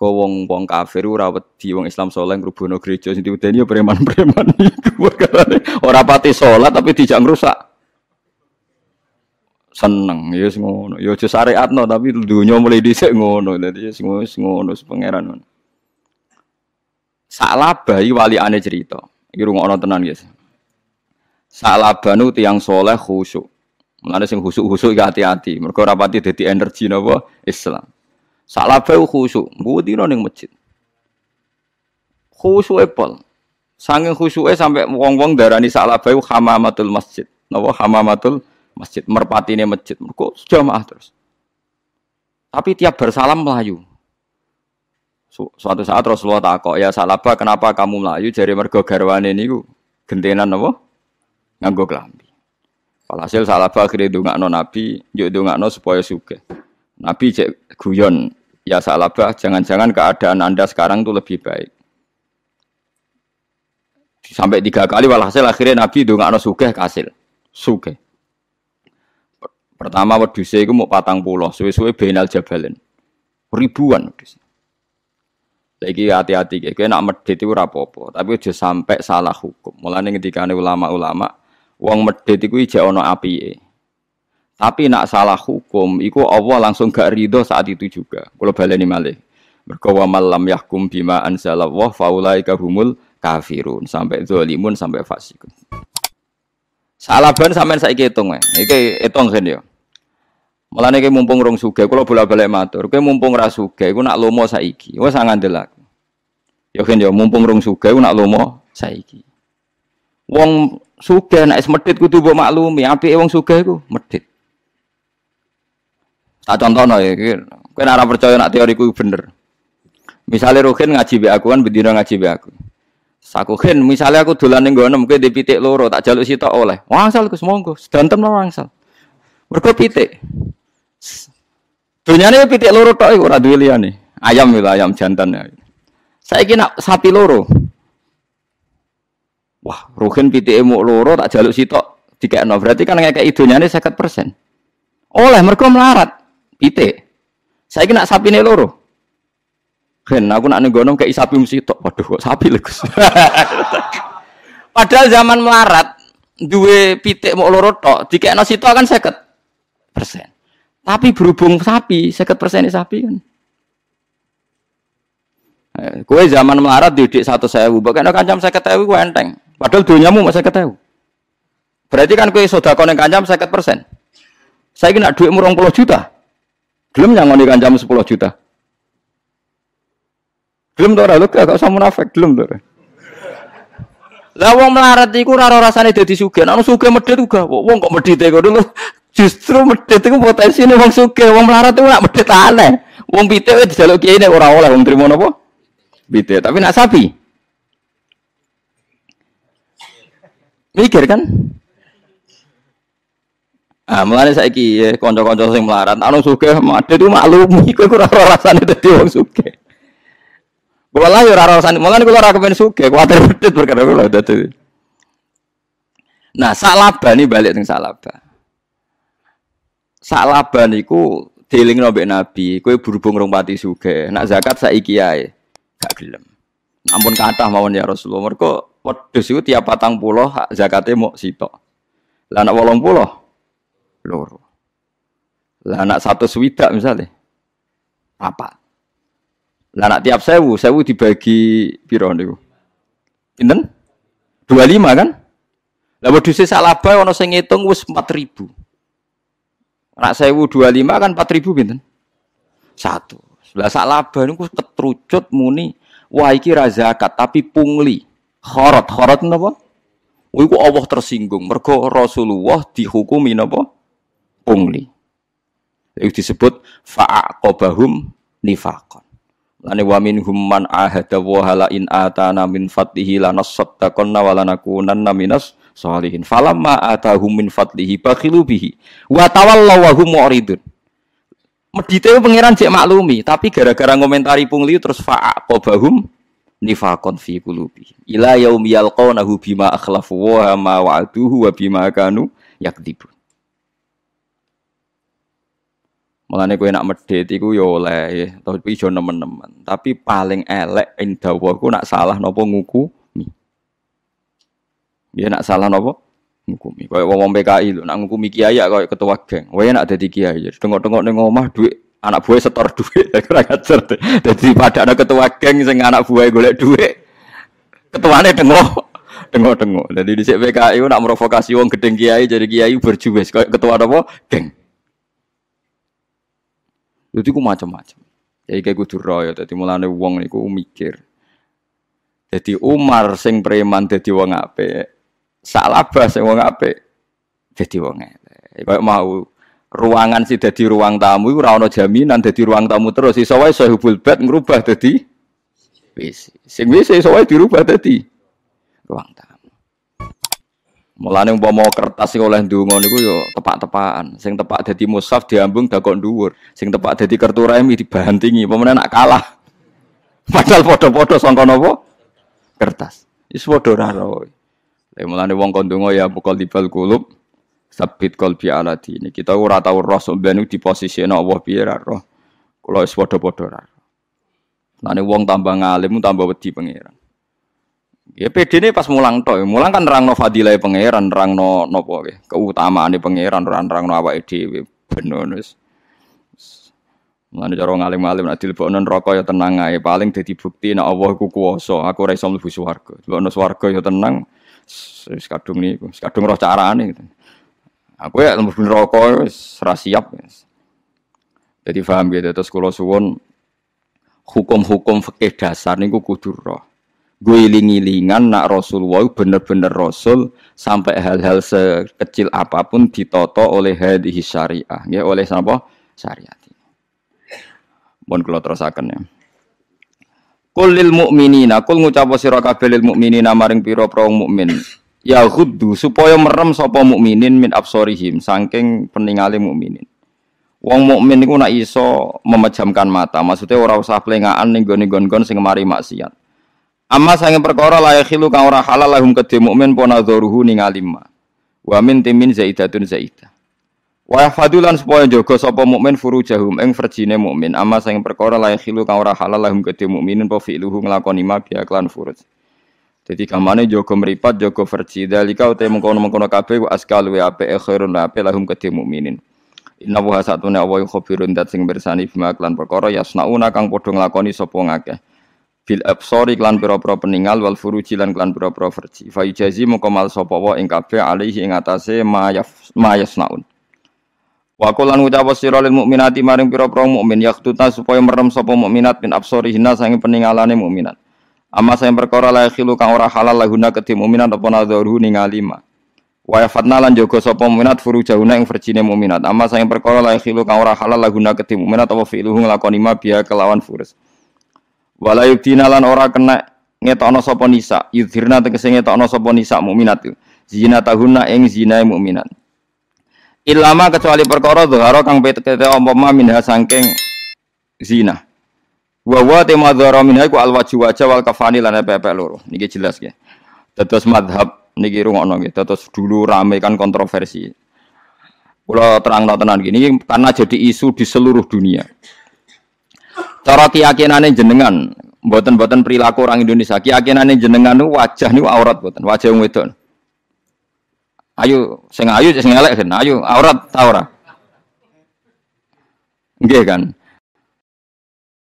kowong wong-wong kafir ora wedi wong Islam saleh ngrubono gereja sing diudeni ya preman-preman iku perkarane ora pati salat tapi dijak ngrusak. Seneng ya yes, ngono. Ya aja syariatno tapi dunyo mulai dhisik ngono. Dadi ya wis ngono, ngono pangeran ngono. bayi wali ane cerita. Iki rungokno tenan guys. banu tiang soleh khusuk. Mulane sing khusuk-khusuk hati-hati. Mereka rapati dadi energi nabo Islam. Salafe khusyuk, di ning masjid. Khusyuke pol. Sanging khusyuke sampai wong-wong darani salafe hamamatul masjid. Napa hamamatul masjid merpatine masjid. Mergo jamaah terus. Tapi tiap bersalam melayu. Su suatu saat Rasulullah takok, "Ya Salabah, kenapa kamu melayu?" Jari mergo garwane niku gentenan napa? Nganggo klambi. Walhasil Salabah kiri ndongakno Nabi, yo ndongakno supaya suke. Nabi cek guyon, ya Salabah, jangan-jangan keadaan Anda sekarang tuh lebih baik. Sampai tiga kali walhasil akhirnya Nabi itu nggak sugeh kasil. Sugeh. Pertama weduse itu mau patang pulau, suwe-suwe benal jabalin. Ribuan weduse. Lagi hati-hati, kayak nak medit itu rapopo, tapi udah sampai salah hukum. Mulanya ketika ulama-ulama, uang medit itu ijak ono api. Tapi nak salah hukum, iku Allah langsung gak ridho saat itu juga. Kalau baleni malih. Berkawa malam yahkum bima anzalallah faulai kahumul kafirun. Sampai zulimun sampai fasikun. Salah ban sampean saiki hitung ya. Iki hitung sen Malah Mulane mumpung rong suge, Kalau bolak balik matur. kayak mumpung ra kau nak lomo saiki. wah sangat delak. Yo kan yo mumpung rong suge, kau nak lomo saiki. Wong nak nek medhit kudu mbok maklumi, api wong suge kau medit. Tak no, ya, kau nara percaya nak teoriku bener. Misalnya rohin ngaji be aku kan bedino ngaji be aku. Saku Sakuhin, misalnya aku dolan ning gono, mungkin di pitik loro, tak jaluk sitok oleh. Wangsal Gus sedantem lah wangsal. Mergo pitik. Dunyane pitik loro tok iku ora nih. Ayam itu ayam jantan ya. Saya kira sapi loro. Wah, rohin pitik emuk loro tak jaluk sitok dikekno. Berarti kan ngekek seket persen. Oleh mereka melarat pitik. Saya kena sapi nih loro. Gen, aku nak nenggonong kayak sapi mesti tok. Waduh, kok sapi legus. Padahal zaman melarat, dua pitik mau loro tok. Jika nasi tok kan seket persen. Tapi berhubung sapi, seket persen sapi kan. Eh, kue zaman melarat didik satu sewu, bahkan kancam seket kue enteng. Padahal dunyamu masih ketahui. Berarti kan kue sudah konek kancam seket persen. Saya kena duit murong puluh juta. Belum yang ngoni kancamu 10 juta. Belum tuh lu gak usah munafik, belum tuh. Lah wong melarat iku ora rasane dadi sugih. Nek sugih medhit uga wong kok medhite kok dulu. Justru medhit iku potensine wong sugih, wong melarat iku nak medhit aneh. Wong pitik wis dijaluk kiai nek ora oleh wong trimo napa? Pitik. Tapi nak sapi. Mikir kan? Ah, mulane saiki ya kanca-kanca sing melarat, anu sugih madhe itu maklum, kowe ora ora rasane dadi wong sugih. Kula lah ya ora rasane, mulane kula ora kepen sugih, kuwatir pedet perkara kula dadi. Nah, salaba nih balik teng salaba. Salaba niku dielingno mbek Nabi, kowe berhubung rong pati sugih, nak zakat saiki ae gak gelem. Ampun kathah mawon ya Rasulullah, mergo wedhus iku tiap patang puluh zakate mok sitok. Lah nak 80 loro. Lah anak satu swidak misalnya, apa? Lah anak tiap sewu, sewu dibagi piro niku? Pinten? 25 kan? Lah e sak labah ana sing ngitung wis 4000. Anak sewu 25 kan 4000 pinten? Satu. Lah labah niku ketrucut muni wah iki ra zakat tapi pungli. Khorot, khorot napa? Iku Allah tersinggung mergo Rasulullah dihukumi napa? pungli. Itu disebut fa'aqobahum nifakon. Lani wa minhum man ahada wa hala in atana min fatihi lanasaddaqanna wa lanakunanna minas salihin. Falamma atahum min fatihi bakhilu bihi wa tawallaw mu'ridun. Medite pengiran cek maklumi, tapi gara-gara ngomentari pungli terus fa'aqobahum nifakon fi kulubi Ila yaumi yalqawnahu bima akhlafu wa ma wa'aduhu wa bima kanu yakdibun. Mulane kowe nak medhit iku ya oleh, tapi ijo nemen-nemen. Tapi paling elek ing dawa iku nak salah napa nguku. Ya nak salah napa ngukumi. Kaya wong-wong PKI lho, nak ngukumi kiai kaya ketua geng. Wae nak dadi kiai, tengok-tengok ya ning omah dhuwit anak buah setor duit, kurang ajar. Jadi pada anak ketua geng sing anak buah golek duit, ketuanya dengok, dengok dengok. Jadi di PKI nak merokokasi wong gedeng kiai jadi kiai berjuwes kayak ketua apa geng. Jadi ku macam-macam. Jadi kayak kudu royo. Jadi mulane wong niku mikir. Jadi Umar sing preman jadi wong ape. Salabah sing wong ape. Jadi wong elek. Kayak mau ruangan sih jadi ruang tamu iku ono jaminan jadi ruang tamu terus iso wae sahibul bed ngrubah jadi wis sing wis iso sawai dirubah jadi ruang tamu Mulane umpama kertas sing oleh ndonga niku yo ya tepak-tepakan. Sing tepak dadi musaf diambung dakok dhuwur. Sing tepak dadi kertu remi dibantingi. pemenang nak kalah. Padahal padha-padha sangka napa? Kertas. Wis padha ora ro. Lah mulane wong kon ndonga ya bukal dibal kulub. Sabit kalbi ala dini. Kita ora tau roh sampeyan di posisi Allah piye ra roh. Kula wis padha-padha ra. Lane wong tambah ngalim tambah wedi pangeran. Ya PD ini pas mulang toh, ya. mulang kan rangno fadilai pangeran, rangno nopo ya, keutamaan pangeran, rang rangno apa ide, Benonis nus. Mulane cara ngalim-alim lebih onon rokok ya tenang aja, paling jadi bukti nak Allah ku kuwasa, aku ora lebih suwargo lebih onon swarga ya tenang. sekadung nih, sekadung roh cara nih. Gitu. Aku ya lebih pun rokok serasiap siap. Jadi paham gitu terus kalau suwon hukum-hukum fikih dasar niku kudur roh gue lingilingan ilingan nak wa'u bener-bener Rasul sampai hal-hal sekecil apapun ditoto oleh hadis syariah ya oleh siapa syariat ini mohon kalau terusakan ya Kulil mukminina, kul ngucapo sira kabeh lil mukminina maring pira-pira mukmin. Ya khuddu supaya merem sapa mukminin min absorihim saking peningale mukminin. Wong mukmin niku nak iso memejamkan mata, maksudnya orang usah plengaan ning gone-gon sing mari maksiat. Amma sange perkara la yakhilu kang ora halal lahum kedhe mukmin apa nadzaruhu ningali ma. Wa min timin zaidatun zaida. Wa fadulan supaya jaga sapa mukmin furujahum ing verjine mukmin. Amma sange perkara la yakhilu kang ora halal lahum kedhe mukminin po fi'luhu nglakoni ma bi aklan furuj. Jadi kamane jaga meripat jaga verji dalika uta mengkono-mengkono kabeh wa ape eh, khairun ape lahum kedhe mukminin. Inna wa satune wa khabirun dat sing bersani bima perkara yasnauna kang padha nglakoni sapa ngakeh bil absori klan pira-pira peninggal wal furuji lan klan pira-pira verji fa yujazi mongko mal sapa wa ing kabeh alihi ing atase mayaf mayasnaun wa qul lan sira lil mukminati maring pira-pira mukmin yakhtuna supaya merem sapa mukminat min hina sange peninggalane mukminat amma sing perkara la khilu kang ora halal lahuna kedhe mukminat apa nadharu ningali ma wa yafatna lan jaga sapa mukminat furujahuna ing verjine mukminat amma sing perkara la khilu kang ora halal lahuna kedhe mukminat apa fi'luhu nglakoni ma biya kelawan furus Wala tinalan lan ora kena ngetokno sapa nisa, yudhirna tegese ngetokno sapa nisa mukminat. Zina tahunna ing zina mukminat. Ilama kecuali perkara dhuhara kang petete umpama minha saking zina. Wa wa tema dhuhara minha iku al wajh wajh wal kafani lan pepe loro. Niki jelas nggih. Dados madhab niki rungokno nggih, dados dulu rame kan kontroversi. Kula terang tenan gini karena jadi isu di seluruh dunia. Cara keyakinannya jenengan, buatan-buatan perilaku orang Indonesia, keyakinannya jenengan wajah niku aurat buatan, wajah wong Ayo sing ayo, sing elek ayo aurat ta ora? kan?